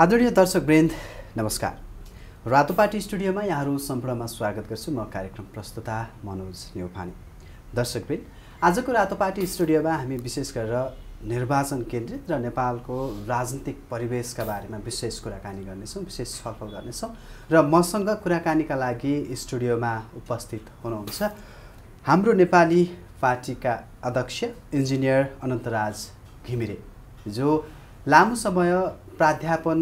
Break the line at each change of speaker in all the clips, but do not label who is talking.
आदरणीय दर्शक वृन्द नमस्कार रातोपाटी स्टुडियोमा यहाँहरू सम्पूर्णमा स्वागत गर्छु म कार्यक्रम प्रस्तुता मनोज दर्शक वृन्द आजको रातोपाटी स्टुडियोमा हामी विशेष गरेर निर्वाचन केन्द्रित र नेपालको राजनीतिक परिवेशका बारेमा विशेष कुराकानी गर्नेछौँ विशेष छलफल गर्नेछौँ र मसँग कुराकानीका लागि स्टुडियोमा उपस्थित हुनुहुन्छ हाम्रो नेपाली पार्टीका अध्यक्ष इन्जिनियर अनन्तराज घिमिरे जो लामो समय प्राध्यापन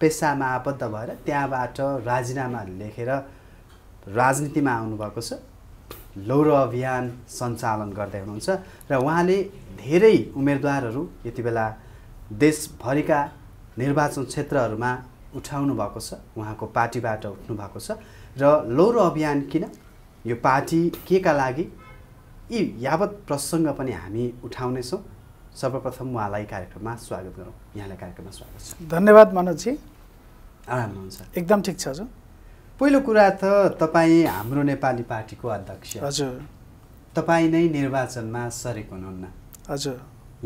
पेसामा आबद्ध भएर त्यहाँबाट राजीनामा लेखेर राजनीतिमा आउनुभएको छ लौरो अभियान सञ्चालन गर्दै हुनुहुन्छ र उहाँले धेरै उम्मेदवारहरू यति बेला देशभरिका निर्वाचन क्षेत्रहरूमा उठाउनु भएको छ उहाँको पार्टीबाट उठ्नु भएको छ र लौरो अभियान किन यो पार्टी के का लागि यी यावत प्रसङ्ग पनि हामी उठाउनेछौँ सर्वप्रथम उहाँलाई कार्यक्रममा स्वागत गरौँ यहाँलाई कार्यक्रममा स्वागत छ धन्यवाद मनोजी आराम हुनुहुन्छ एकदम ठिक छ हजुर पहिलो कुरा त तपाईँ हाम्रो नेपाली पार्टीको अध्यक्ष हजुर तपाईँ नै निर्वाचनमा सरेको हुनुहुन्न हजुर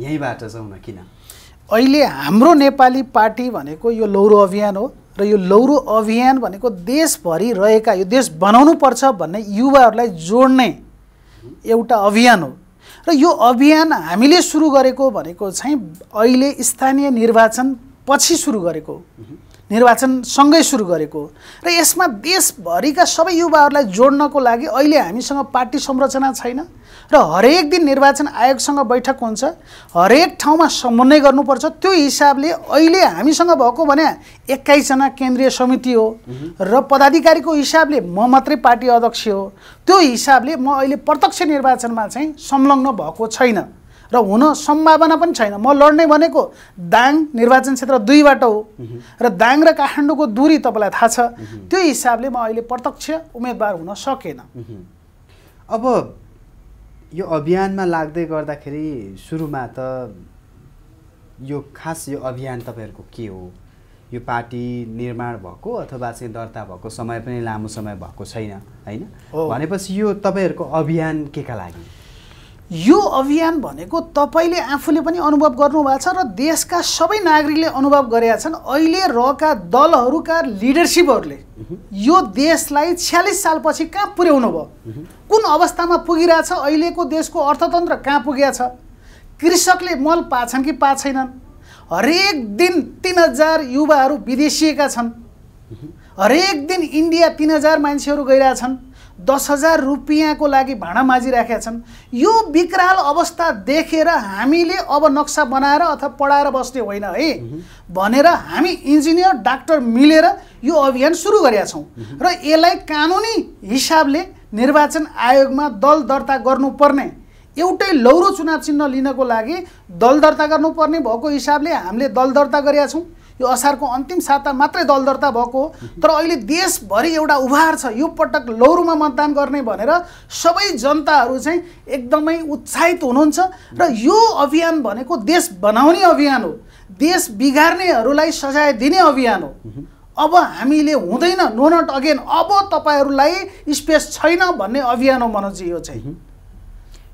यहीँबाट जाउँ न किन
अहिले हाम्रो नेपाली पार्टी भनेको यो लौरो अभियान हो र यो लौरो अभियान भनेको देशभरि रहेका यो देश बनाउनु पर्छ भन्ने युवाहरूलाई जोड्ने एउटा अभियान हो र यो अभियान हामीले सुरु गरेको भनेको चाहिँ अहिले स्थानीय निर्वाचन पछि सुरु गरेको निर्वाचनसँगै सुरु गरेको र यसमा देशभरिका सबै युवाहरूलाई जोड्नको लागि अहिले हामीसँग पार्टी संरचना छैन र हरेक दिन निर्वाचन आयोगसँग बैठक हुन्छ हरेक ठाउँमा समन्वय गर्नुपर्छ त्यो हिसाबले अहिले हामीसँग भएको भने एक्काइसजना केन्द्रीय समिति हो र पदाधिकारीको हिसाबले म मात्रै पार्टी अध्यक्ष हो त्यो हिसाबले म अहिले प्रत्यक्ष निर्वाचनमा चाहिँ संलग्न भएको छैन र हुन सम्भावना पनि छैन म लड्ने भनेको दाङ निर्वाचन क्षेत्र दुईबाट हो र दाङ र काठमाडौँको दूरी तपाईँलाई थाहा छ त्यो हिसाबले म अहिले प्रत्यक्ष उम्मेदवार
हुन सकेन अब यो अभियानमा लाग्दै गर्दाखेरि सुरुमा त यो खास यो अभियान तपाईँहरूको के हो यो पार्टी निर्माण भएको अथवा चाहिँ दर्ता भएको समय पनि लामो समय भएको छैन होइन भनेपछि यो तपाईँहरूको अभियान के का लागि यो अभियान
भनेको तपाईँले आफूले पनि अनुभव गर्नुभएको छ र देशका सबै नागरिकले अनुभव गरेका छन् अहिले रहेका दलहरूका लिडरसिपहरूले यो देशलाई छ्यालिस सालपछि कहाँ पुर्याउनु भयो कुन अवस्थामा पुगिरहेछ अहिलेको देशको अर्थतन्त्र कहाँ पुगेको छ कृषकले मल पाछन् कि पा छैनन् हरेक दिन तिन हजार युवाहरू विदेशिएका छन् हरेक दिन इन्डिया तिन हजार मान्छेहरू गइरहेछन् दस हजार रुपियाँको लागि भाँडा माझिराखेका छन् यो विकराल अवस्था देखेर हामीले अब नक्सा बनाएर अथवा पढाएर बस्ने होइन है भनेर हामी इन्जिनियर डाक्टर मिलेर यो अभियान सुरु गरेका छौँ र यसलाई कानुनी हिसाबले निर्वाचन आयोगमा दल दर्ता गर्नुपर्ने एउटै लौरो चुनाव चिन्ह लिनको लागि दल दर्ता गर्नुपर्ने भएको हिसाबले हामीले दल दर्ता गरेका छौँ यो असारको अन्तिम साता मात्रै दल दर्ता भएको तर अहिले देशभरि एउटा उभार छ यो पटक लौरोमा मतदान गर्ने भनेर सबै जनताहरू चाहिँ एकदमै उत्साहित हुनुहुन्छ र यो अभियान भनेको देश बनाउने अभियान हो देश बिगार्नेहरूलाई सजाय दिने अभियान हो अब हामीले हुँदैन नो नट अगेन अब तपाईँहरूलाई स्पेस छैन भन्ने अभियान हो मनोजी यो चाहिँ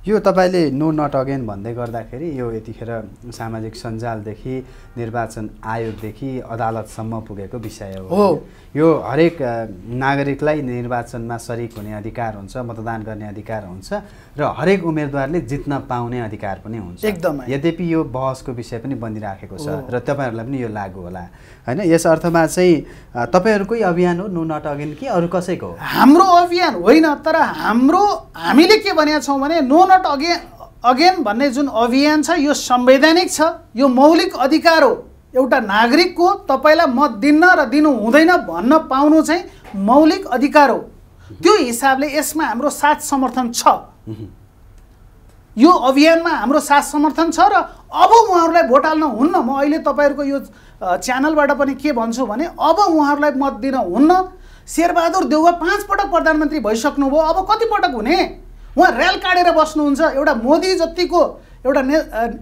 यो तपाईँले नो नट अगेन भन्दै गर्दाखेरि यो यतिखेर सामाजिक सञ्जालदेखि निर्वाचन आयोगदेखि अदालतसम्म पुगेको विषय हो यो हरेक नागरिकलाई निर्वाचनमा सरिक हुने अधिकार हुन्छ मतदान गर्ने अधिकार हुन्छ र हरेक उम्मेदवारले जित्न पाउने अधिकार पनि हुन्छ एकदम यद्यपि यो बहसको विषय पनि बनिराखेको छ र तपाईँहरूलाई पनि यो लागु होला होइन यस अर्थमा चाहिँ तपाईँहरूकै अभियान हो नो नट अगेन कि अरू कसैको हाम्रो
अभियान होइन तर हाम्रो हामीले के भनेका छौँ भने नो नट अगेन अगेन भन्ने जुन अभियान छ यो संवैधानिक छ यो मौलिक अधिकार हो एउटा नागरिकको तपाईँलाई म दिन्न र दिनु हुँदैन भन्न पाउनु चाहिँ मौलिक अधिकार हो त्यो हिसाबले यसमा हाम्रो साथ समर्थन छ यो अभियानमा हाम्रो साथ समर्थन छ र अब उहाँहरूलाई भोट हाल्न हुन्न म अहिले तपाईँहरूको यो च्यानलबाट पनि के भन्छु भने अब उहाँहरूलाई मत दिन हुन्न शेरबहादुर देउवा पाँच पटक प्रधानमन्त्री भइसक्नुभयो अब कतिपटक हुने उहाँ रेल काटेर बस्नुहुन्छ एउटा मोदी जतिको एउटा ने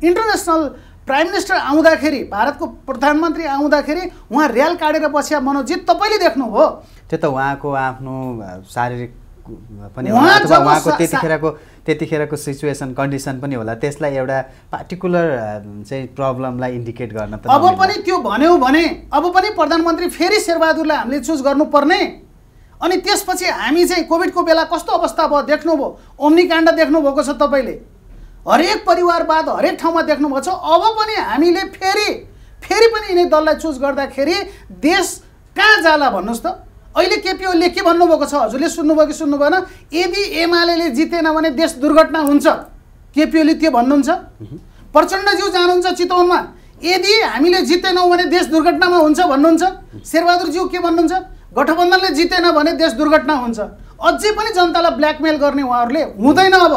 इन्टरनेसनल प्राइम मिनिस्टर आउँदाखेरि भारतको प्रधानमन्त्री आउँदाखेरि उहाँ रेल काटेर बसिया मनोजित तपाईँले देख्नुभयो
त्यो त उहाँको आफ्नो शारीरिक पनि उहाँको त्यतिखेरको त्यतिखेरको सिचुएसन कन्डिसन पनि होला त्यसलाई एउटा पार्टिकुलर चाहिँ प्रब्लमलाई इन्डिकेट गर्न अब पनि त्यो
भन्यो भने अब पनि प्रधानमन्त्री फेरि शेरबहादुरलाई हामीले चुज गर्नुपर्ने अनि त्यसपछि हामी चाहिँ कोभिडको बेला कस्तो अवस्था भयो देख्नुभयो ओम्निकाण्ड देख्नुभएको छ तपाईँले हरेक परिवारवाद हरेक ठाउँमा देख्नुभएको छ अब पनि हामीले फेरि फेरि पनि यिनै दललाई चुज गर्दाखेरि देश कहाँ जाला भन्नुहोस् त अहिले केपी ओलीले के भन्नुभएको छ हजुरले सुन्नुभयो कि सुन्नु भएन यदि एमाले जितेन भने देश दुर्घटना हुन्छ केपी ओली त्यो भन्नुहुन्छ प्रचण्डज्यू जानुहुन्छ चितवनमा यदि हामीले जितेनौँ भने देश दुर्घटनामा हुन्छ भन्नुहुन्छ शेरबहादुरज्यू के भन्नुहुन्छ गठबन्धनले जितेन भने देश दुर्घटना हुन्छ अझै पनि जनतालाई ब्ल्याकमेल गर्ने उहाँहरूले हुँदैन अब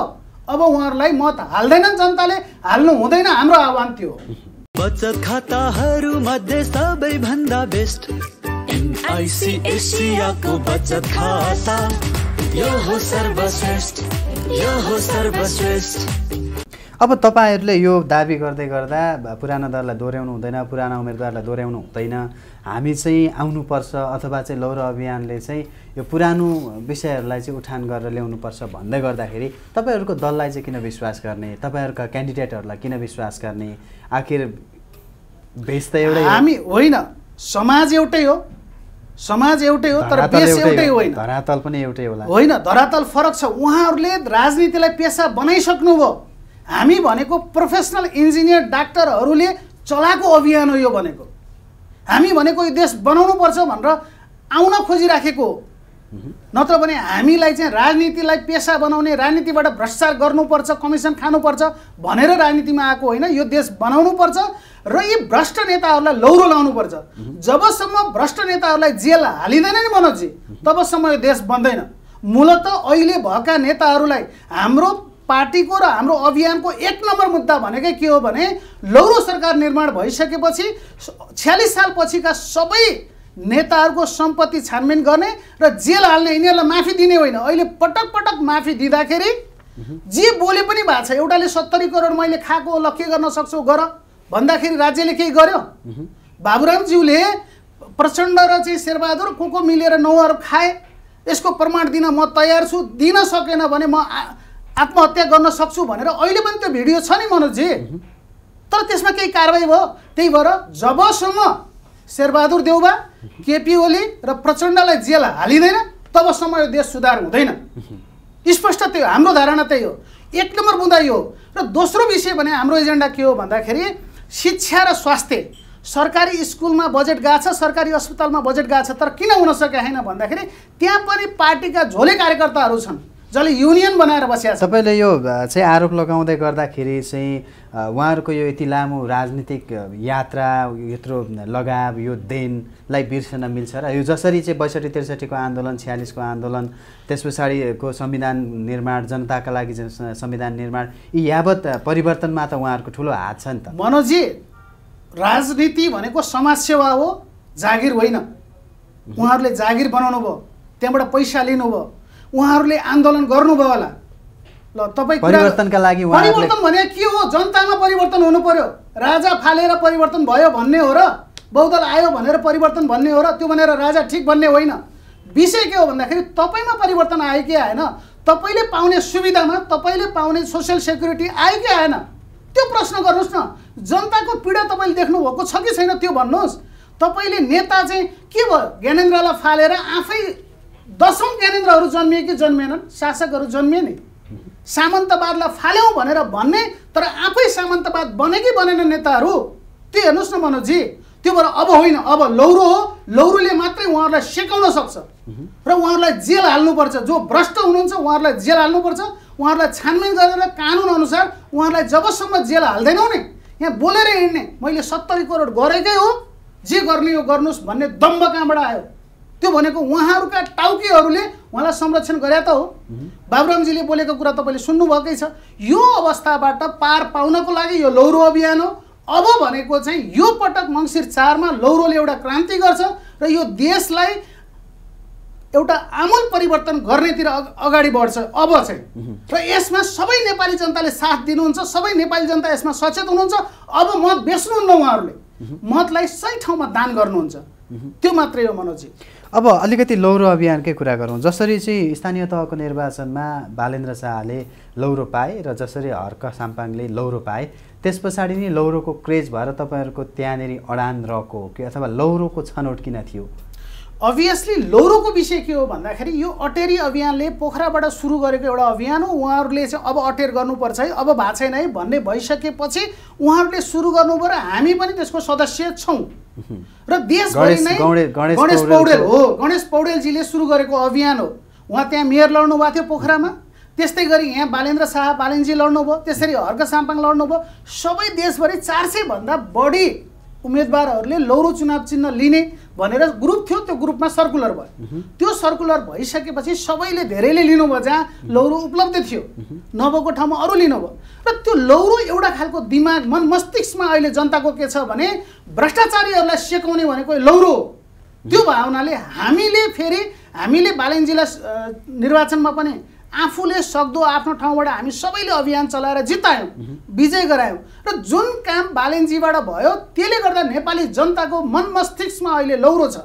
अब उहाँहरूलाई मत हाल्दैनन् जनताले हाल्नु हुँदैन हाम्रो आह्वान
थियो बचत खाताहरू मध्ये सबैभन्दा बेस्ट एसियाको बचत खाता यो हो सर्वश्रेष्ठ यो हो सर्वश्रेष्ठ अब तपाईँहरूले यो दाबी गर्दै गर्दा पुरानो दललाई दोहोऱ्याउनु हुँदैन पुराना उम्मेदवारलाई दोहोऱ्याउनु हुँदैन हामी चाहिँ आउनुपर्छ अथवा चाहिँ लौरो अभियानले चाहिँ यो पुरानो विषयहरूलाई चाहिँ उठान गरेर ल्याउनुपर्छ भन्दै गर्दाखेरि तपाईँहरूको दललाई चाहिँ किन विश्वास गर्ने तपाईँहरूका क्यान्डिडेटहरूलाई किन विश्वास गर्ने आखिर भेष त एउटै हामी होइन
समाज एउटै हो समाज एउटै हो तर पेस एउटै होइन
धरातल पनि एउटै होला
होइन धरातल फरक छ उहाँहरूले राजनीतिलाई पेसा बनाइसक्नुभयो हामी भनेको प्रोफेसनल इन्जिनियर डाक्टरहरूले चलाएको अभियान हो यो भनेको हामी भनेको यो देश बनाउनु पर्छ भनेर आउन खोजिराखेको नत्र भने हामीलाई चाहिँ राजनीतिलाई पेसा बनाउने राजनीतिबाट भ्रष्टाचार गर्नुपर्छ कमिसन खानुपर्छ भनेर राजनीतिमा आएको होइन यो देश बनाउनु पर्छ र यी भ्रष्ट नेताहरूलाई लौरो लाउनुपर्छ जबसम्म भ्रष्ट नेताहरूलाई जेल हालिँदैन नि मनोजी तबसम्म यो देश बन्दैन मूलत अहिले भएका नेताहरूलाई हाम्रो पार्टीको र हाम्रो अभियानको एक नम्बर मुद्दा भनेकै के हो भने लौरो सरकार निर्माण भइसकेपछि छ्यालिस सालपछिका सबै नेताहरूको सम्पत्ति छानबिन गर्ने र जेल हाल्ने यिनीहरूलाई माफी दिने होइन अहिले पटक पटक माफी दिँदाखेरि जे बोले पनि भएको छ एउटाले सत्तरी करोड मैले खाएको ल के गर्न सक्छु गर भन्दाखेरि राज्यले केही गर्यो बाबुरामज्यूले प्रचण्ड र चाहिँ शेरबहादुर को को मिलेर नौ खाए यसको प्रमाण दिन म तयार छु दिन सकेन भने म आत्महत्या गर्न सक्छु भनेर अहिले पनि त्यो भिडियो छ नि मनोजी तर त्यसमा केही कारवाही भयो त्यही भएर जबसम्म शेरबहादुर देउबा केपी ओली र प्रचण्डलाई जेल हालिँदैन तबसम्म यो देश सुधार हुँदैन स्पष्ट त्यही हो हाम्रो धारणा त्यही हो एक नम्बर बुँदा यो र दोस्रो विषय भने हाम्रो एजेन्डा के हो भन्दाखेरि शिक्षा र स्वास्थ्य सरकारी स्कुलमा बजेट गएको छ सरकारी अस्पतालमा बजेट गएको छ तर किन हुन सकेको होइन भन्दाखेरि त्यहाँ पनि पार्टीका झोले कार्यकर्ताहरू छन् जसले युनियन
बनाएर बसिया तपाईँले यो चाहिँ आरोप लगाउँदै गर्दाखेरि चाहिँ उहाँहरूको यो यति लामो राजनीतिक यात्रा यत्रो लगाव यो देनलाई बिर्सन मिल्छ र यो जसरी चाहिँ बैसठी त्रिसठीको आन्दोलन छ्यालिसको आन्दोलन त्यस पछाडिको संविधान निर्माण जनताका लागि संविधान निर्माण यी यावत परिवर्तनमा त उहाँहरूको ठुलो हात छ नि त मनोजी राजनीति भनेको समाजसेवा हो
जागिर होइन उहाँहरूले जागिर बनाउनु भयो त्यहाँबाट पैसा लिनुभयो उहाँहरूले आन्दोलन गर्नुभयो होला ल तपाईँ परिवर्तनका
लागि परिवर्तन
भने के हो जनतामा परिवर्तन हुनु पर्यो राजा फालेर परिवर्तन भयो भन्ने हो र बहुदल आयो भनेर परिवर्तन भन्ने हो र त्यो भनेर राजा ठिक भन्ने होइन विषय के हो भन्दाखेरि तपाईँमा परिवर्तन आयो कि आएन तपाईँले पाउने सुविधामा तपाईँले पाउने सोसियल सेक्युरिटी आयो कि आएन त्यो प्रश्न गर्नुहोस् न जनताको पीडा तपाईँले देख्नुभएको छ कि छैन त्यो भन्नुहोस् तपाईँले नेता चाहिँ के भयो ज्ञानेन्द्रलाई फालेर आफै दसौँ ज्ञानेन्द्रहरू जन्मिए कि जन्मिएनन् शासकहरू जन्मिए नि सामन्तवादलाई फाल्यौँ भनेर भन्ने तर आफै सामन्तवाद बने कि बनेन नेताहरू त्यो हेर्नुहोस् न मनोजी त्यो भएर अब होइन अब लौरो हो लौरोले मात्रै उहाँहरूलाई सिकाउन सक्छ र उहाँहरूलाई जेल हाल्नुपर्छ जो भ्रष्ट हुनुहुन्छ उहाँहरूलाई जेल हाल्नुपर्छ उहाँहरूलाई छानबिन गरेर अनुसार उहाँहरूलाई जबसम्म जेल हाल्दैनौँ नि यहाँ बोलेर हिँड्ने मैले सत्तरी करोड गरेकै हो जे गर्ने यो गर्नुहोस् भन्ने दम्ब कहाँबाट आयो त्यो भनेको उहाँहरूका टाउकेहरूले उहाँलाई संरक्षण गरे त हो बाबुरामजीले बोलेको कुरा तपाईँले सुन्नुभएकै छ यो अवस्थाबाट पार पाउनको लागि यो लौरो अभियान हो अब भनेको चाहिँ यो पटक मङ्सिर चारमा लौरोले एउटा क्रान्ति गर्छ र यो देशलाई एउटा आमूल परिवर्तन गर्नेतिर अगाडि बढ्छ अब चाहिँ र यसमा सबै नेपाली जनताले साथ दिनुहुन्छ सबै नेपाली जनता यसमा सचेत हुनुहुन्छ अब मत बेच्नुहुन्न उहाँहरूले मतलाई सही ठाउँमा दान गर्नुहुन्छ त्यो मात्रै हो मनोजी
अब अलिकति लौरो अभियानकै कुरा गरौँ जसरी चाहिँ स्थानीय तहको निर्वाचनमा बालेन्द्र शाहले लौरो पाए र जसरी हर्क साम्पाङले लौरो पाए त्यस पछाडि नै लौरोको क्रेज भएर तपाईँहरूको त्यहाँनिर अडान रहेको हो कि अथवा लौरोको छनौट किन थियो
अभियसली लौरोको विषय के हो भन्दाखेरि यो अटेरी अभियानले पोखराबाट सुरु गरेको एउटा अभियान हो उहाँहरूले चाहिँ अब अटेर गर्नुपर्छ है अब भएको छैन है भन्ने भइसकेपछि उहाँहरूले सुरु गर्नुभयो र हामी पनि त्यसको सदस्य छौँ र देशभरि नै गणेश पौडेल हो गणेश पौडेलजीले सुरु गरेको अभियान हो उहाँ त्यहाँ मेयर लड्नु भएको थियो पोखरामा त्यस्तै गरी यहाँ बालेन्द्र शाह बालेनजी लड्नुभयो त्यसरी हर्क साम्पाङ लड्नुभयो सबै देशभरि चार सयभन्दा बढी उम्मेदवारहरूले लौरो चुनाव चिन्ह लिने भनेर ग्रुप थियो त्यो ग्रुपमा सर्कुलर भयो त्यो सर्कुलर भइसकेपछि सबैले धेरैले लिनुभयो जहाँ लौरो उपलब्ध थियो नभएको ठाउँमा अरू लिनुभयो र त्यो लौरो एउटा खालको दिमाग मन मस्तिष्कमा अहिले जनताको के छ भने भ्रष्टाचारीहरूलाई सिकाउने भनेको लौरो त्यो भावनाले हामीले फेरि हामीले बालेन्जीलाई निर्वाचनमा पनि आफूले सक्दो आफ्नो ठाउँबाट हामी सबैले अभियान चलाएर जितायौँ विजय गरायौँ र जुन काम बालेन्जीबाट भयो त्यसले गर्दा नेपाली जनताको मन मस्तिष्कमा अहिले लौरो छ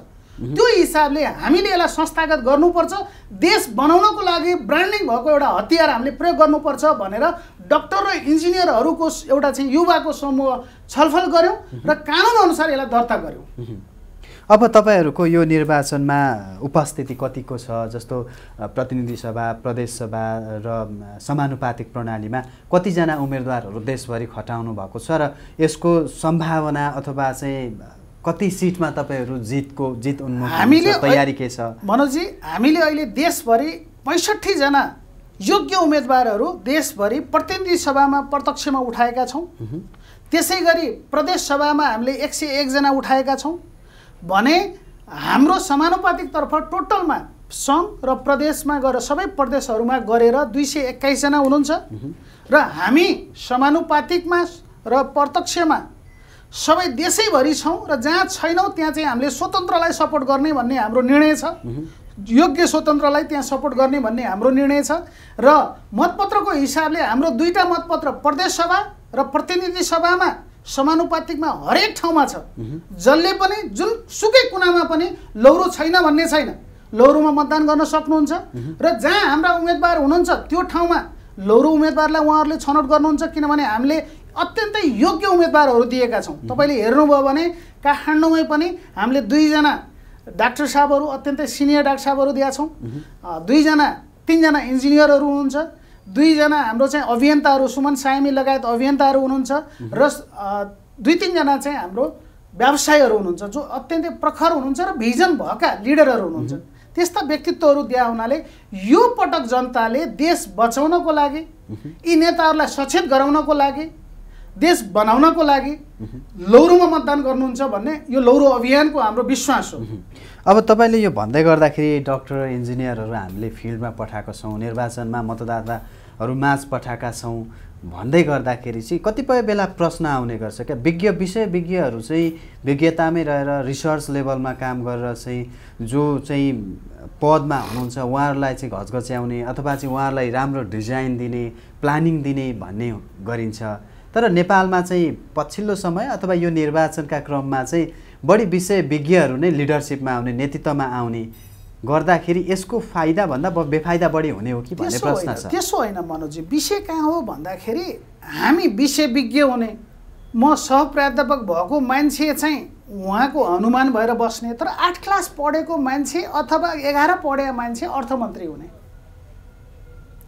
त्यो हिसाबले हामीले यसलाई संस्थागत गर्नुपर्छ देश बनाउनको लागि ब्रान्डिङ भएको एउटा हतियार हामीले प्रयोग गर्नुपर्छ भनेर डक्टर र इन्जिनियरहरूको एउटा चाहिँ युवाको समूह छलफल गऱ्यौँ र कानुनअनुसार यसलाई दर्ता गऱ्यौँ
अब तपाईँहरूको यो निर्वाचनमा उपस्थिति कतिको छ जस्तो प्रतिनिधि सभा प्रदेश सभा र समानुपातिक प्रणालीमा कतिजना उम्मेदवारहरू देशभरि खटाउनु भएको छ र यसको सम्भावना अथवा चाहिँ कति सिटमा तपाईँहरू जितको जित उन्मुख हामीले तयारी के छ
मनोजी हामीले अहिले देशभरि पैँसठीजना योग्य उम्मेदवारहरू देशभरि प्रतिनिधि सभामा प्रत्यक्षमा उठाएका छौँ त्यसै गरी प्रदेश सभामा हामीले एक सय एकजना उठाएका छौँ भने हाम्रो समानुपातिकतर्फ टोटलमा सङ्घ र प्रदेशमा गएर सबै प्रदेशहरूमा गरेर दुई सय एक्काइसजना हुनुहुन्छ र हामी समानुपातिकमा र प्रत्यक्षमा सबै देशैभरि छौँ र जहाँ छैनौँ त्यहाँ चाहिँ हामीले स्वतन्त्रलाई सपोर्ट गर्ने भन्ने हाम्रो निर्णय छ योग्य स्वतन्त्रलाई त्यहाँ सपोर्ट गर्ने भन्ने हाम्रो निर्णय छ र मतपत्रको हिसाबले हाम्रो दुईवटा मतपत्र प्रदेश सभा र प्रतिनिधि सभामा समानुपातिकमा हरेक ठाउँमा छ जसले पनि जुन सुकै कुनामा पनि लौरो छैन भन्ने छैन लौरोमा मतदान गर्न सक्नुहुन्छ र जहाँ हाम्रा उम्मेदवार हुनुहुन्छ त्यो ठाउँमा लौरो उम्मेदवारलाई उहाँहरूले छनौट गर्नुहुन्छ किनभने हामीले अत्यन्तै योग्य उम्मेदवारहरू दिएका छौँ तपाईँले हेर्नुभयो भने काठमाडौँमै पनि हामीले दुईजना डाक्टर साहबहरू अत्यन्तै सिनियर डाक्टर साहबहरू दिएका छौँ दुईजना तिनजना इन्जिनियरहरू हुनुहुन्छ दुईजना हाम्रो चाहिँ अभियन्ताहरू सुमन सायमी लगायत अभियन्ताहरू हुनुहुन्छ र दुई तिनजना चाहिँ हाम्रो व्यवसायहरू हुनुहुन्छ जो अत्यन्तै प्रखर हुनुहुन्छ र भिजन भएका लिडरहरू हुनुहुन्छ त्यस्ता व्यक्तित्वहरू दिया हुनाले यो पटक जनताले देश बचाउनको लागि यी नेताहरूलाई सचेत गराउनको लागि देश बनाउनको लागि लौरोमा मतदान गर्नुहुन्छ भन्ने यो लौरो अभियानको हाम्रो
विश्वास हो अब तपाईँले यो भन्दै गर्दाखेरि डक्टर इन्जिनियरहरू हामीले फिल्डमा पठाएका छौँ निर्वाचनमा मतदाताहरू माझ पठाएका छौँ भन्दै गर्दाखेरि चाहिँ कतिपय बेला प्रश्न आउने गर्छ क्या विज्ञ विषय विज्ञहरू चाहिँ विज्ञतामै रहेर रिसर्च लेभलमा काम गरेर चाहिँ जो चाहिँ पदमा हुनुहुन्छ उहाँहरूलाई चाहिँ घचघच्याउने अथवा चाहिँ उहाँहरूलाई राम्रो डिजाइन दिने प्लानिङ दिने भन्ने गरिन्छ तर नेपालमा चाहिँ पछिल्लो समय अथवा यो निर्वाचनका क्रममा चाहिँ बढी विषय विज्ञहरू नै लिडरसिपमा आउने नेतृत्वमा आउने गर्दाखेरि यसको फाइदा भन्दा बेफाइदा बढी हुने हो कि भन्ने प्रश्न छ त्यसो
होइन मनोजी विषय कहाँ हो भन्दाखेरि हामी विषय विज्ञ हुने म सहप्राध्यापक भएको मान्छे चाहिँ उहाँको अनुमान भएर बस्ने तर आठ क्लास पढेको मान्छे अथवा एघार पढेको मान्छे अर्थमन्त्री हुने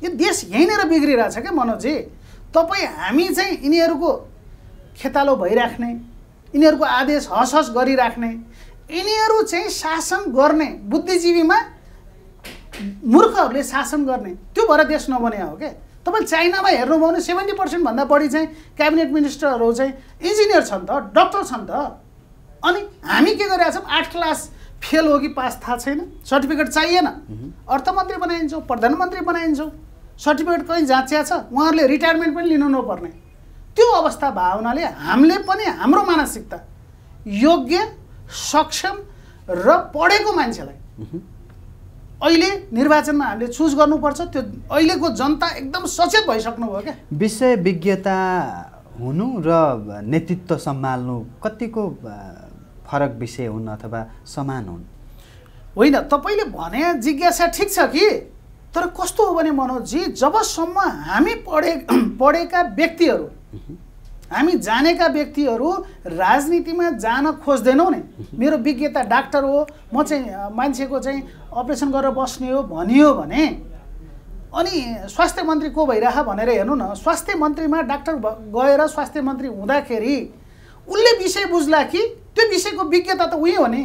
यो देश यहीँनिर बिग्रिरहेछ क्या मनोजी तपाईँ हामी चाहिँ यिनीहरूको खेतालो भइराख्ने यिनीहरूको आदेश हस हस गरिराख्ने यिनीहरू चाहिँ शासन गर्ने बुद्धिजीवीमा मूर्खहरूले शासन गर्ने त्यो भएर देश नबने हो क्या तपाईँ चाइनामा हेर्नुभयो भने सेभेन्टी पर्सेन्टभन्दा बढी चाहिँ क्याबिनेट मिनिस्टरहरू चाहिँ इन्जिनियर छन् त डक्टर छन् त अनि हामी के गरिरहेको छौँ आठ क्लास फेल हो कि पास थाहा छैन सर्टिफिकेट चाहिएन अर्थमन्त्री बनाइन्छौँ प्रधानमन्त्री बनाइन्छौँ सर्टिफिकेट कहीँ जाँचिया छ उहाँहरूले रिटायरमेन्ट पनि लिनु नपर्ने त्यो अवस्था हुनाले हामीले पनि हाम्रो मानसिकता योग्य सक्षम र पढेको मान्छेलाई अहिले निर्वाचनमा हामीले चुज गर्नुपर्छ त्यो अहिलेको जनता एकदम सचेत भइसक्नुभयो क्या
विषय विज्ञता हुनु र नेतृत्व सम्हाल्नु कतिको फरक विषय हुन् अथवा समान हुन् होइन तपाईँले भने जिज्ञासा ठिक छ कि तर
कस्तो हो भने मनोजी जबसम्म हामी पढे पढेका व्यक्तिहरू हामी जानेका व्यक्तिहरू राजनीतिमा जान खोज्दैनौँ नि मेरो विज्ञता डाक्टर हो म चाहिँ मान्छेको चाहिँ अपरेसन गरेर बस्ने हो भनियो भने अनि स्वास्थ्य मन्त्री को भइरह भनेर हेर्नु न स्वास्थ्य मन्त्रीमा डाक्टर गएर स्वास्थ्य मन्त्री हुँदाखेरि उसले विषय बुझ्ला कि त्यो विषयको विज्ञता त उही हो नि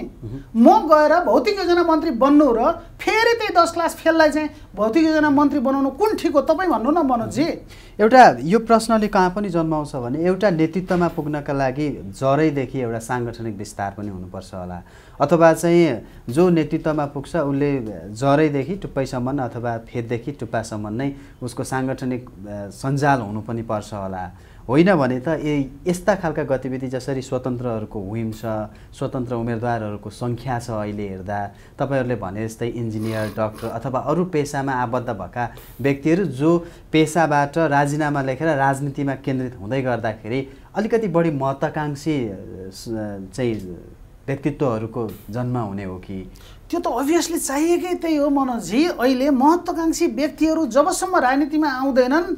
म गएर भौतिक योजना मन्त्री बन्नु र फेरि त्यही दस क्लास फेललाई चाहिँ भौतिक योजना मन्त्री बनाउनु कुन ठिक हो तपाईँ भन्नु न मनोजी
एउटा यो प्रश्नले कहाँ पनि जन्माउँछ भने एउटा नेतृत्वमा पुग्नका लागि जरैदेखि एउटा साङ्गठनिक विस्तार पनि हुनुपर्छ होला अथवा चाहिँ जो नेतृत्वमा पुग्छ उसले जरैदेखि टुप्पैसम्म अथवा फेददेखि टुप्पासम्म नै उसको साङ्गठनिक सञ्जाल हुनु पनि पर्छ होला होइन भने त ए यस्ता खालका गतिविधि जसरी स्वतन्त्रहरूको विम छ स्वतन्त्र उम्मेदवारहरूको सङ्ख्या छ अहिले हेर्दा तपाईँहरूले भने जस्तै इन्जिनियर डक्टर अथवा अरू पेसामा आबद्ध भएका व्यक्तिहरू जो पेसाबाट राजीनामा लेखेर राजनीतिमा केन्द्रित हुँदै गर्दाखेरि अलिकति बढी महत्त्वाकाङ्क्षी चाहिँ व्यक्तित्वहरूको जन्म हुने हो कि
त्यो त अभियसली चाहिएकै त्यही हो मनोजी अहिले महत्त्वाकाङ्क्षी व्यक्तिहरू जबसम्म राजनीतिमा आउँदैनन्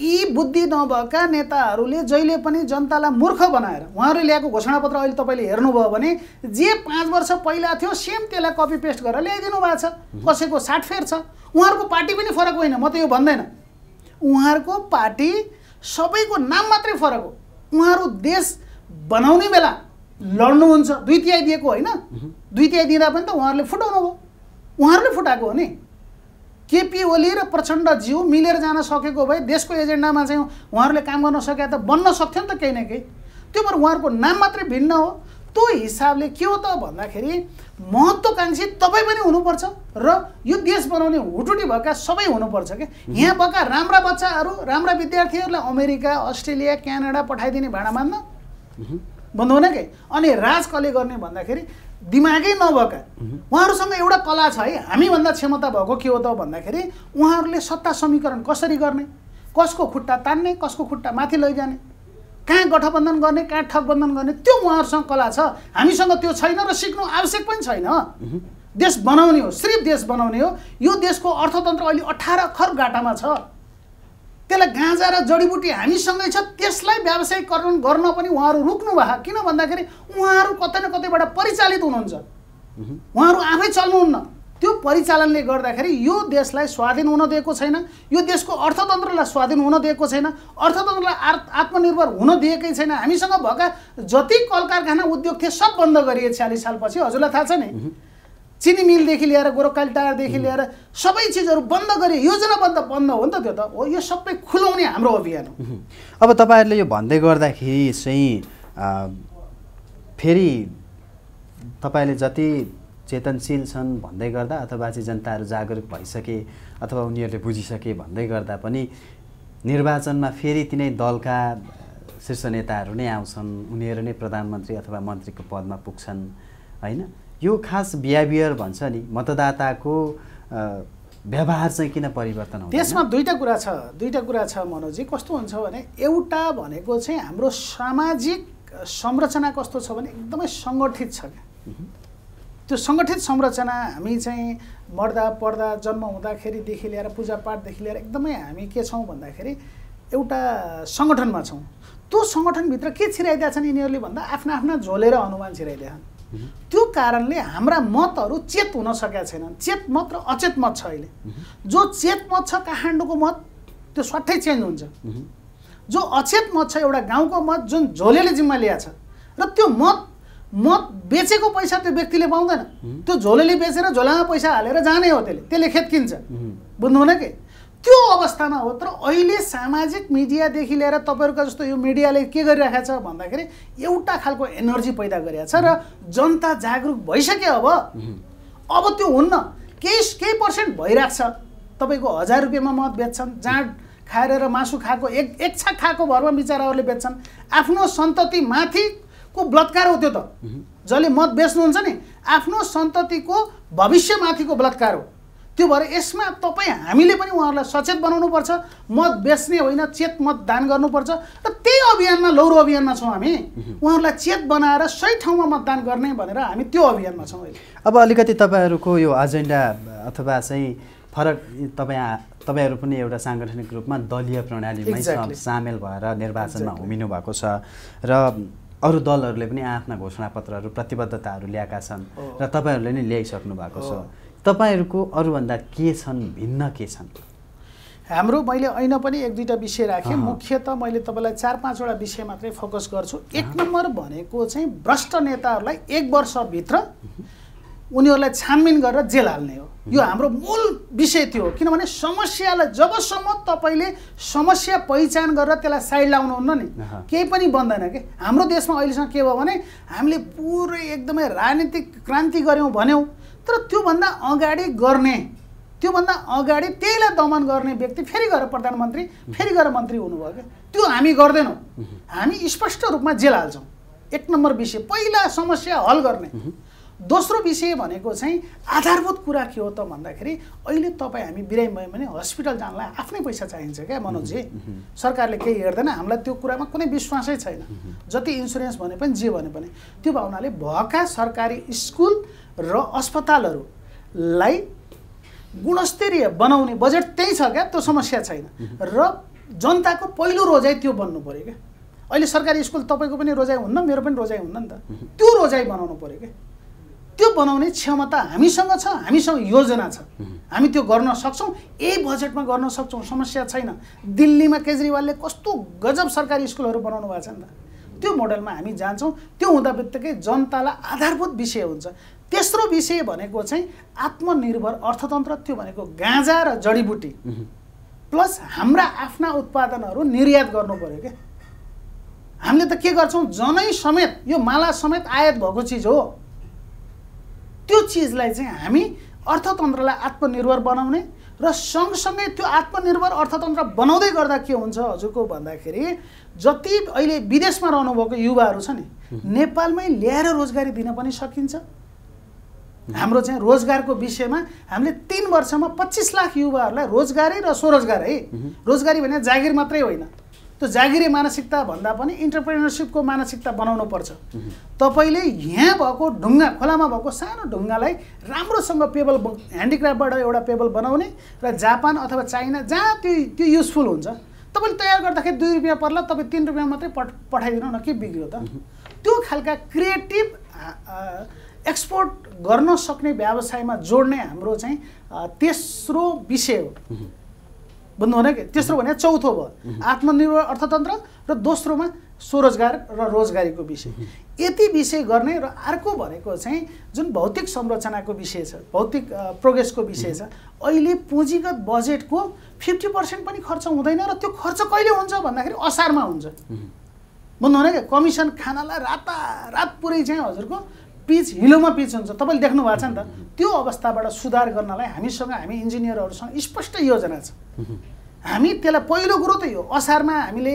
यी बुद्धि नभएका नेताहरूले जहिले पनि जनतालाई मूर्ख बनाएर उहाँहरूले ल्याएको घोषणापत्र अहिले तपाईँले हेर्नुभयो भने जे पाँच वर्ष पहिला थियो सेम त्यसलाई कपी पेस्ट गरेर ल्याइदिनु भएको छ कसैको साटफेर छ उहाँहरूको पार्टी पनि फरक होइन म त यो भन्दैन उहाँहरूको पार्टी सबैको नाम मात्रै फरक हो उहाँहरू देश बनाउने बेला लड्नुहुन्छ दुई तिहाई दिएको होइन दुई तिहाई दिँदा पनि त उहाँहरूले फुटाउनु भयो उहाँहरूले फुटाएको हो नि केपी ओली र प्रचण्ड जिउ मिलेर जान सकेको भए देशको एजेन्डामा चाहिँ उहाँहरूले काम गर्न सके त बन्न सक्थ्यो नि त केही न केही त्यो भएर उहाँहरूको नाम मात्रै भिन्न हो त्यो हिसाबले के हो त भन्दाखेरि महत्त्वकाङ्क्षी तपाईँ पनि हुनुपर्छ र यो देश बनाउने हुटुटी भएका सबै हुनुपर्छ क्या यहाँ भएका राम्रा बच्चाहरू राम्रा विद्यार्थीहरूलाई अमेरिका अस्ट्रेलिया क्यानाडा पठाइदिने भाँडा मान्न होइन कि अनि राज कसले गर्ने भन्दाखेरि दिमागै नभएका उहाँहरूसँग एउटा कला छ है हामीभन्दा क्षमता भएको के हो त भन्दाखेरि उहाँहरूले सत्ता समीकरण कसरी गर्ने कसको खुट्टा तान्ने कसको खुट्टा माथि लैजाने कहाँ गठबन्धन गर्ने कहाँ ठगबन्धन गर्ने त्यो उहाँहरूसँग कला छ हामीसँग त्यो छैन र सिक्नु आवश्यक पनि छैन देश बनाउने हो सिर्फ देश बनाउने हो यो देशको अर्थतन्त्र अहिले अठार खर घाटामा छ त्यसलाई गाँजा र जडीबुटी हामीसँगै छ त्यसलाई व्यावसायिकरण गर्न पनि उहाँहरू रोक्नु भएको किन भन्दाखेरि उहाँहरू कतै न कतैबाट परिचालित हुनुहुन्छ उहाँहरू आफै चल्नुहुन्न त्यो परिचालनले गर्दाखेरि यो देशलाई स्वाधीन हुन दिएको छैन यो देशको अर्थतन्त्रलाई स्वाधीन हुन दिएको छैन अर्थतन्त्रलाई आत्मनिर्भर हुन दिएकै छैन हामीसँग भएका जति कल कारखाना उद्योग थिए सब बन्द गरिए छ्यालिस सालपछि हजुरलाई थाहा छ नि चिनी मिलदेखि लिएर गोरखकाली टाढादेखि लिएर सबै चिजहरू बन्द गरे योजनाबद्ध बन्द हो नि त त्यो त हो यो सबै खुलाउने हाम्रो अभियान
हो अब तपाईँहरूले यो भन्दै गर्दाखेरि चाहिँ फेरि तपाईँले जति चेतनशील छन् भन्दै गर्दा अथवा चाहिँ जनताहरू जागरुक भइसके अथवा उनीहरूले बुझिसके भन्दै गर्दा पनि निर्वाचनमा फेरि तिनै दलका शीर्ष नेताहरू नै आउँछन् उनीहरू नै प्रधानमन्त्री अथवा मन्त्रीको पदमा पुग्छन् होइन यो खास बिहेभियर भन्छ नि मतदाताको व्यवहार चाहिँ किन परिवर्तन हुन्छ त्यसमा
दुईवटा कुरा छ दुईवटा कुरा छ मनोजी कस्तो हुन्छ भने एउटा भनेको चाहिँ हाम्रो सामाजिक संरचना कस्तो छ भने एकदमै सङ्गठित छ क्या त्यो सङ्गठित संरचना हामी चाहिँ मर्दा पर्दा जन्म हुँदाखेरिदेखि ल्याएर पूजापाठदेखि लिएर एकदमै हामी के छौँ भन्दाखेरि एउटा सङ्गठनमा छौँ त्यो सङ्गठनभित्र के छिराइदिएछन् यिनीहरूले भन्दा आफ्ना आफ्ना झोलेर अनुमान छिराइदिएछन् त्यो कारणले हाम्रा मतहरू चेत हुन सकेका छैनन् चेत मत र अचेत मत छ अहिले जो चेत मत छ काठमाडौँको मत त्यो स्वाटै चेन्ज हुन्छ जो अचेत मत छ एउटा गाउँको मत जुन झोलेले जिम्मा लिएको छ र त्यो मत मत बेचेको पैसा त्यो व्यक्तिले पाउँदैन त्यो झोलेले बेचेर झोलामा पैसा हालेर जाने हो त्यसले त्यसले खेतकिन्छ बुझ्नु हुन कि त्यो अवस्थामा हो तर अहिले सामाजिक मिडियादेखि लिएर तपाईँहरूको जस्तो यो मिडियाले के गरिरहेको छ भन्दाखेरि एउटा खालको एनर्जी पैदा गरिरहेको छ र जनता जागरुक भइसक्यो अब अब त्यो हुन्न केही केही पर्सेन्ट भइरहेको छ तपाईँको हजार रुपियाँमा मत बेच्छन् जाँड खाएर र मासु खाएको एक एक छाक खाएको भरमा बिचराहरूले बेच्छन् आफ्नो सन्तति माथिको बलात्कार हो त्यो त जसले मत बेच्नुहुन्छ नि आफ्नो सन्ततिको भविष्यमाथिको बलात्कार हो त्यो भएर यसमा तपाईँ हामीले पनि उहाँहरूलाई सचेत बनाउनुपर्छ मत बेच्ने होइन चेत मत दान गर्नुपर्छ र त्यही अभियानमा लौरो अभियानमा छौँ हामी उहाँहरूलाई चेत बनाएर सही ठाउँमा मतदान गर्ने भनेर हामी त्यो अभियानमा छौँ अहिले
अब अलिकति तपाईँहरूको यो एजेन्डा अथवा चाहिँ फरक तपाईँ तपाईँहरू पनि एउटा साङ्गठनिक रूपमा दलीय प्रणालीमै सामेल भएर निर्वाचनमा होमिनु भएको छ र अरू दलहरूले पनि आफ्ना घोषणापत्रहरू प्रतिबद्धताहरू ल्याएका छन् र तपाईँहरूले नै ल्याइसक्नु भएको छ तपाईँहरूको अरूभन्दा के छन् भिन्न के छन्
हाम्रो मैले ऐन पनि एक दुईवटा विषय राखेँ मुख्यत मैले तपाईँलाई चार पाँचवटा विषय मात्रै फोकस गर्छु एक नम्बर भनेको चाहिँ भ्रष्ट नेताहरूलाई एक वर्षभित्र उनीहरूलाई छानबिन गरेर जेल हाल्ने हो यो हाम्रो मूल विषय थियो किनभने समस्यालाई जबसम्म तपाईँले समस्या पहिचान गरेर त्यसलाई साइड लाउनुहुन्न नि केही पनि बन्दैन कि हाम्रो देशमा अहिलेसम्म के भयो भने हामीले पुरै एकदमै राजनीतिक क्रान्ति गऱ्यौँ भन्यौँ तर त्योभन्दा अगाडि गर्ने त्योभन्दा अगाडि त्यहीलाई दमन गर्ने व्यक्ति फेरि गएर प्रधानमन्त्री फेरि गएर मन्त्री हुनुभयो क्या त्यो हामी गर्दैनौँ हामी स्पष्ट रूपमा जेल हाल्छौँ एक नम्बर विषय पहिला समस्या हल गर्ने दोस्रो विषय भनेको चाहिँ आधारभूत कुरा के हो त भन्दाखेरि अहिले तपाईँ हामी बिरामी भयो भने हस्पिटल जानलाई आफ्नै पैसा चाहिन्छ क्या मनोजी सरकारले केही हेर्दैन हामीलाई त्यो कुरामा कुनै विश्वासै छैन जति इन्सुरेन्स भने पनि जे भने पनि त्यो भावनाले भएका सरकारी स्कुल र अस्पतालहरूलाई गुणस्तरीय बनाउने बजेट त्यही छ क्या त्यो समस्या छैन र जनताको पहिलो रोजाइ त्यो बन्नु पऱ्यो क्या अहिले सरकारी स्कुल तपाईँको पनि रोजाइ हुन्न मेरो पनि रोजाइ हुन्न नि त त्यो रोजाइ बनाउनु पऱ्यो क्या त्यो बनाउने क्षमता हामीसँग छ हामीसँग योजना छ हामी त्यो गर्न सक्छौँ यही बजेटमा गर्न सक्छौँ समस्या छैन दिल्लीमा केजरीवालले कस्तो गजब सरकारी स्कुलहरू बनाउनु भएको छ नि त त्यो मोडलमा हामी जान्छौँ त्यो हुँदा बित्तिकै जनतालाई आधारभूत विषय हुन्छ तेस्रो विषय भनेको चाहिँ आत्मनिर्भर अर्थतन्त्र त्यो भनेको गाँजा र जडीबुटी प्लस हाम्रा आफ्ना उत्पादनहरू निर्यात गर्नु पऱ्यो क्या हामीले त के गर्छौँ जनै समेत यो माला समेत आयात भएको चिज हो त्यो चिजलाई चाहिँ हामी अर्थतन्त्रलाई आत्मनिर्भर बनाउने र सँगसँगै त्यो आत्मनिर्भर अर्थतन्त्र बनाउँदै गर्दा के हुन्छ हजुरको भन्दाखेरि जति अहिले विदेशमा रहनुभएको युवाहरू छ नि नेपालमै ल्याएर रोजगारी दिन पनि सकिन्छ हाम्रो चाहिँ रोजगारको विषयमा हामीले तिन वर्षमा पच्चिस लाख युवाहरूलाई रोजगारी र स्वरोजगार है रोजगारी भने जागिर मात्रै होइन त्यो जागिरे मानसिकता भन्दा पनि इन्टरप्रेनरसिपको मानसिकता बनाउनु पर्छ तपाईँले यहाँ भएको ढुङ्गा खोलामा भएको सानो ढुङ्गालाई राम्रोसँग पेबल ह्यान्डिक्राफ्टबाट एउटा पेबल बनाउने र जापान अथवा चाइना जहाँ त्यो त्यो युजफुल हुन्छ तपाईँले तयार गर्दाखेरि दुई रुपियाँ पर्ला तपाईँ तिन रुपियाँ मात्रै पठ पठाइदिनु न के बिग्रियो त त्यो खालका क्रिएटिभ एक्सपोर्ट गर्न सक्ने व्यवसायमा जोड्ने हाम्रो चाहिँ तेस्रो विषय हो बुझ्नु भने तेस्रो भने चौथो भयो आत्मनिर्भर अर्थतन्त्र र दोस्रोमा स्वरोजगार र रोजगारीको विषय यति विषय गर्ने र अर्को भनेको चाहिँ जुन भौतिक संरचनाको विषय छ भौतिक प्रोग्रेसको विषय छ अहिले पुँजीगत बजेटको फिफ्टी पर्सेन्ट पनि खर्च हुँदैन र त्यो खर्च कहिले हुन्छ भन्दाखेरि असारमा हुन्छ भन्नु भने कमिसन खानालाई रातारात पुरै चाहिँ हजुरको पिच हिलोमा पिच हुन्छ तपाईँले देख्नु भएको छ नि त त्यो अवस्थाबाट सुधार गर्नलाई हामीसँग हामी इन्जिनियरहरूसँग स्पष्ट योजना छ हामी त्यसलाई पहिलो कुरो त यो असारमा हामीले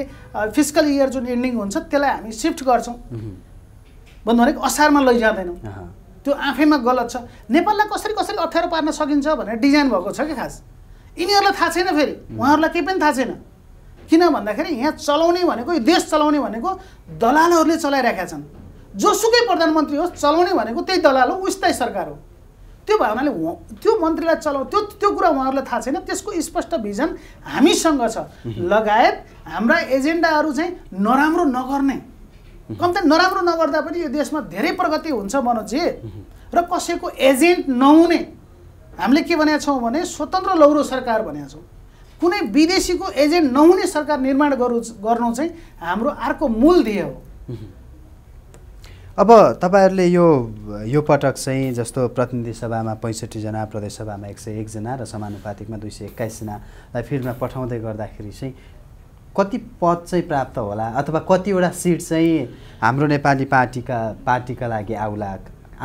फिजिकल इयर जुन एन्डिङ हुन्छ त्यसलाई हामी सिफ्ट गर्छौँ भन्नु भनेको असारमा लैजाँदैनौँ त्यो आफैमा गलत छ नेपाललाई कसरी कसरी अप्ठ्यारो पार्न सकिन्छ भनेर डिजाइन भएको छ कि खास यिनीहरूलाई थाहा छैन फेरि उहाँहरूलाई केही पनि थाहा छैन किन भन्दाखेरि यहाँ चलाउने भनेको देश चलाउने भनेको दलालहरूले चलाइरहेका छन् जोसुकै प्रधानमन्त्री होस् चलाउने भनेको त्यही दलाल हो उस्तै सरकार हो त्यो भावनाले त्यो मन्त्रीलाई चलाउ त्यो त्यो कुरा उहाँहरूलाई थाहा छैन त्यसको स्पष्ट भिजन हामीसँग छ लगायत हाम्रा एजेन्डाहरू चाहिँ नराम्रो नगर्ने कम्ती नराम्रो नगर्दा पनि यो देशमा धेरै प्रगति हुन्छ मनोजी र कसैको एजेन्ट नहुने हामीले के भनेका छौँ भने स्वतन्त्र लौरो सरकार भनेका छौँ कुनै विदेशीको एजेन्ट नहुने सरकार निर्माण गर्नु गर्नु चाहिँ हाम्रो अर्को मूल ध्येय हो
अब तपाईँहरूले यो यो पटक चाहिँ जस्तो प्रतिनिधि सभामा पैँसठीजना प्रदेशसभामा एक सय एकजना र समानुपातिकमा दुई सय एक्काइसजनालाई फिल्डमा पठाउँदै गर्दाखेरि चाहिँ कति पद चाहिँ प्राप्त होला अथवा कतिवटा सिट चाहिँ हाम्रो नेपाली पार्टीका पार्टीका लागि आउला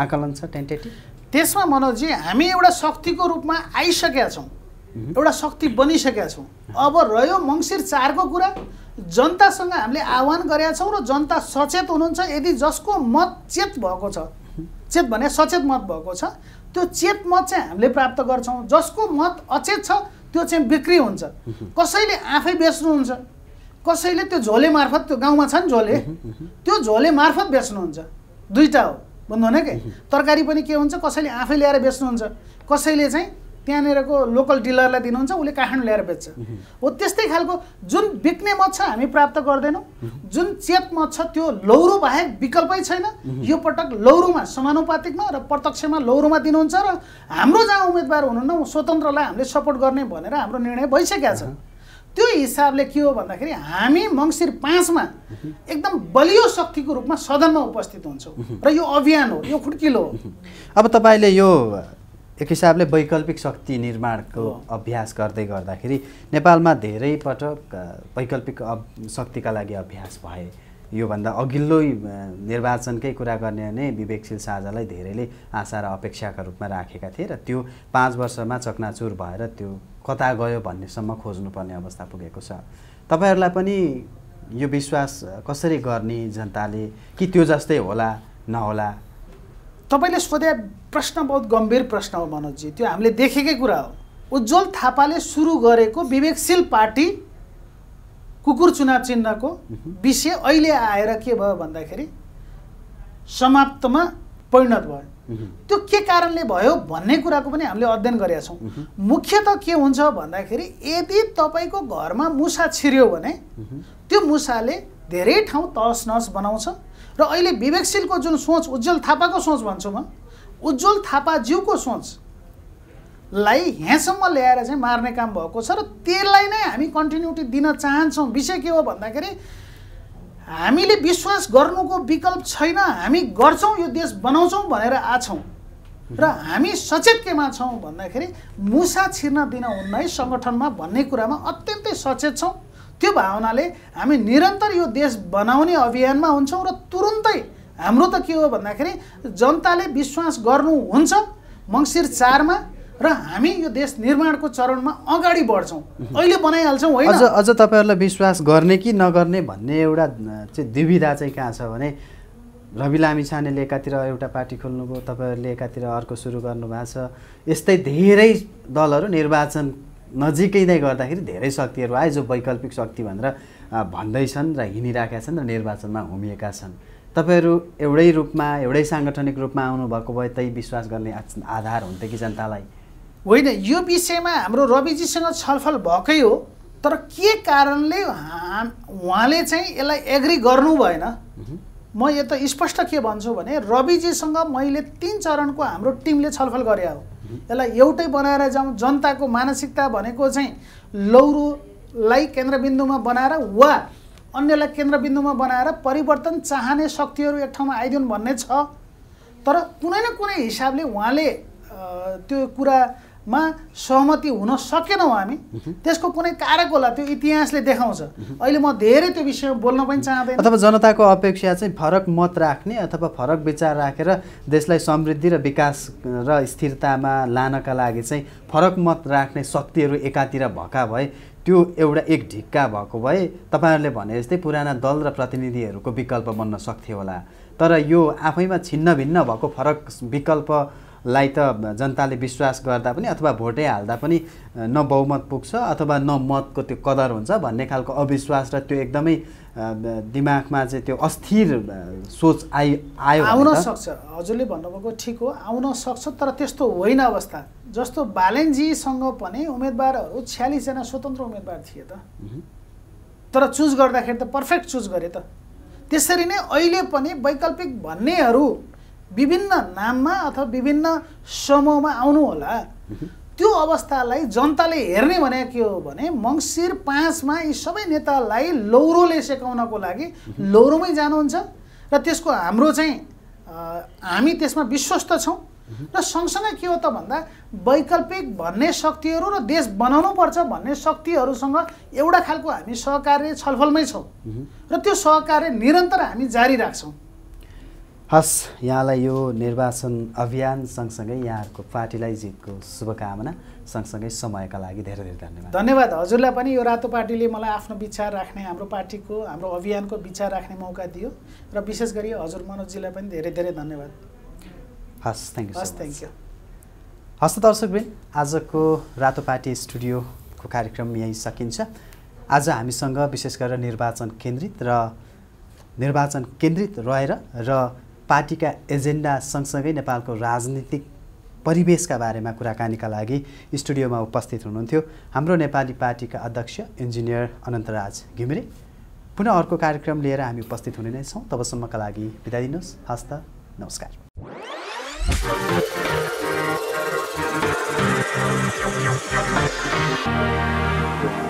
आकलन छ टेन्टेटिभ
त्यसमा मनोजी हामी एउटा शक्तिको रूपमा आइसकेका छौँ एउटा शक्ति बनिसकेका छौँ अब रह्यो मङ्सिर चारको कुरा जनतासँग हामीले आह्वान गरेका छौँ र जनता सचेत हुनुहुन्छ यदि जसको मत चेत भएको छ चेत भने सचेत मत भएको छ त्यो चेत मत चाहिँ हामीले प्राप्त गर्छौँ जसको मत अचेत छ त्यो चाहिँ बिक्री हुन्छ कसैले आफै बेच्नुहुन्छ कसैले त्यो झोले मार्फत त्यो गाउँमा छ नि झोले त्यो झोले मार्फत बेच्नुहुन्छ दुईवटा हो भन्नु हुन कि तरकारी पनि के हुन्छ कसैले आफै ल्याएर बेच्नुहुन्छ कसैले चाहिँ त्यहाँनिरको लोकल डिलरलाई दिनुहुन्छ उसले काठमाडौँ ल्याएर बेच्छ हो त्यस्तै खालको जुन बिक्ने मत छ हामी प्राप्त गर्दैनौँ जुन चेप छ त्यो लौरो बाहेक विकल्पै छैन यो पटक लौरोमा समानुपातिकमा र प्रत्यक्षमा लौरोमा दिनुहुन्छ र हाम्रो जहाँ उम्मेदवार हुनुहुन्न स्वतन्त्रलाई हामीले सपोर्ट गर्ने भनेर हाम्रो निर्णय भइसकेका छ त्यो हिसाबले के हो भन्दाखेरि हामी मङ्सिर पाँचमा एकदम बलियो शक्तिको रूपमा सदनमा उपस्थित हुन्छौँ र यो अभियान हो यो खुड्किलो हो
अब तपाईँले यो एक हिसाबले वैकल्पिक शक्ति निर्माणको अभ्यास गर्दै गर्दाखेरि नेपालमा धेरै पटक वैकल्पिक शक्तिका लागि अभ्यास भए योभन्दा अघिल्लो निर्वाचनकै कुरा गर्ने नै विवेकशील साझालाई धेरैले आशा र अपेक्षाका रूपमा राखेका थिए र त्यो पाँच वर्षमा चकनाचुर भएर त्यो कता गयो भन्नेसम्म खोज्नुपर्ने अवस्था पुगेको छ तपाईँहरूलाई पनि यो विश्वास कसरी गर्ने जनताले कि त्यो जस्तै होला नहोला
तपाईँले सोधे प्रश्न बहुत गम्भीर प्रश्न हो मनोजी त्यो हामीले देखेकै कुरा हो उज्जवल थापाले सुरु गरेको विवेकशील पार्टी कुकुर चुनाव चिन्हको विषय अहिले आएर के भयो भन्दाखेरि समाप्तमा परिणत भयो त्यो के कारणले भयो भन्ने कुराको पनि हामीले अध्ययन गरेका छौँ मुख्यत के हुन्छ भन्दाखेरि यदि तपाईँको घरमा मुसा छिर्यो भने त्यो मुसाले धेरै ठाउँ तहस नहस बनाउँछ र अहिले विवेकशीलको जुन सोच उज्जवल थापाको सोच भन्छु म उज्जवल थापाज्यूको सोचलाई यहाँसम्म ल्याएर चाहिँ मार्ने काम भएको छ र त्यसलाई नै हामी कन्टिन्युटी दिन चाहन्छौँ विषय के हो भन्दाखेरि हामीले विश्वास गर्नुको विकल्प छैन हामी गर्छौँ यो देश बनाउँछौँ भनेर आछौँ र हामी सचेत केमा छौँ भन्दाखेरि मुसा छिर्न दिन हुन्न है सङ्गठनमा भन्ने कुरामा अत्यन्तै सचेत छौँ त्यो भावनाले हामी निरन्तर यो देश बनाउने अभियानमा हुन्छौँ र तुरुन्तै हाम्रो त के हो भन्दाखेरि जनताले विश्वास गर्नुहुन्छ मङ्सिर चारमा र हामी यो देश निर्माणको चरणमा अगाडि बढ्छौँ अहिले बनाइहाल्छौँ होइन अझ
अझ तपाईँहरूलाई विश्वास गर्ने कि नगर्ने भन्ने एउटा चाहिँ दुविधा चाहिँ कहाँ छ भने रवि लामी छानेले एकातिर एउटा पार्टी खोल्नुभयो तपाईँहरूले एकातिर अर्को सुरु गर्नुभएको छ यस्तै धेरै दलहरू निर्वाचन नजिकै नै गर्दाखेरि धेरै शक्तिहरू आए जो वैकल्पिक शक्ति भनेर भन्दैछन् र हिँडिरहेका छन् र निर्वाचनमा होमिएका छन् तपाईँहरू एउटै रूपमा एउटै साङ्गठनिक रूपमा आउनुभएको भए त्यही विश्वास गर्ने आधार हुन्थ्यो कि जनतालाई
होइन यो विषयमा हाम्रो रविजीसँग छलफल भएकै हो तर के कारणले उहाँले चाहिँ यसलाई एग्री गर्नु भएन म यता स्पष्ट के भन्छु भने रविजीसँग मैले तिन चरणको हाम्रो टिमले छलफल गरे हो यसलाई एउटै बनाएर जाउँ जनताको मानसिकता भनेको चाहिँ लौरोलाई केन्द्रबिन्दुमा बनाएर वा अन्यलाई केन्द्रबिन्दुमा बनाएर परिवर्तन चाहने शक्तिहरू एक ठाउँमा आइदिउन् भन्ने छ तर कुनै न कुनै हिसाबले उहाँले त्यो कुरा मा सहमति हुन सकेनौँ हामी त्यसको कुनै कारक होला त्यो इतिहासले देखाउँछ अहिले म धेरै त्यो विषयमा बोल्न पनि चाहँदैन अथवा
जनताको अपेक्षा चाहिँ फरक मत राख्ने अथवा फरक विचार राखेर देशलाई समृद्धि र विकास र स्थिरतामा लानका लागि चाहिँ फरक मत राख्ने शक्तिहरू एकातिर भएका भए त्यो एउटा एक ढिक्का भएको भए तपाईँहरूले भने जस्तै पुराना दल र प्रतिनिधिहरूको विकल्प बन्न सक्थ्यो होला तर यो आफैमा छिन्नभिन्न भएको फरक विकल्प लाई त जनताले विश्वास गर्दा पनि अथवा भोटै हाल्दा पनि न बहुमत पुग्छ अथवा न मतको त्यो कदर हुन्छ भन्ने खालको अविश्वास र त्यो एकदमै दिमागमा चाहिँ त्यो अस्थिर सोच आइ आयो आउन सक्छ
हजुरले भन्नुभएको ठिक हो आउन सक्छ तर त्यस्तो होइन अवस्था जस्तो बालेनजीसँग पनि उम्मेदवारहरू छ्यालिसजना स्वतन्त्र उम्मेदवार थिए त तर चुज गर्दाखेरि त पर्फेक्ट चुज गरे त त्यसरी नै अहिले पनि वैकल्पिक भन्नेहरू विभिन्न नाममा अथवा विभिन्न समूहमा आउनु होला त्यो अवस्थालाई जनताले हेर्ने भने के हो भने मङ्सिर पाँचमा यी सबै नेतालाई लौरोले सेकाउनको लागि लौरोमै जानुहुन्छ र त्यसको हाम्रो चाहिँ हामी त्यसमा विश्वस्त छौँ र सँगसँगै के हो त भन्दा वैकल्पिक भन्ने शक्तिहरू र देश बनाउनु पर्छ भन्ने शक्तिहरूसँग एउटा खालको हामी सहकार्य छलफलमै छौँ र त्यो सहकार्य निरन्तर हामी जारी राख्छौँ
हस् यहाँलाई यो निर्वाचन अभियान सँगसँगै यहाँहरूको पार्टीलाई जितको शुभकामना सँगसँगै समयका लागि धेरै धेरै धन्यवाद धन्यवाद
हजुरलाई पनि यो रातो पार्टीले मलाई आफ्नो विचार राख्ने हाम्रो पार्टीको हाम्रो अभियानको विचार राख्ने मौका दियो र विशेष गरी हजुर मनोजीलाई पनि धेरै धेरै धन्यवाद
हस् थ्याङ्क यू हस् थ्याङ्क यू हस् दर्शकबिन आजको रातो पार्टी स्टुडियोको कार्यक्रम यहीँ सकिन्छ आज हामीसँग विशेष गरेर निर्वाचन केन्द्रित र निर्वाचन केन्द्रित रहेर र पार्टीका एजेन्डा सँगसँगै नेपालको राजनीतिक परिवेशका बारेमा कुराकानीका लागि स्टुडियोमा उपस्थित हुनुहुन्थ्यो हाम्रो नेपाली पार्टीका अध्यक्ष इन्जिनियर अनन्तराज घिमिरे पुनः अर्को कार्यक्रम लिएर हामी उपस्थित हुने नै छौँ तबसम्मका लागि बिदा दिनुहोस् हस्त नमस्कार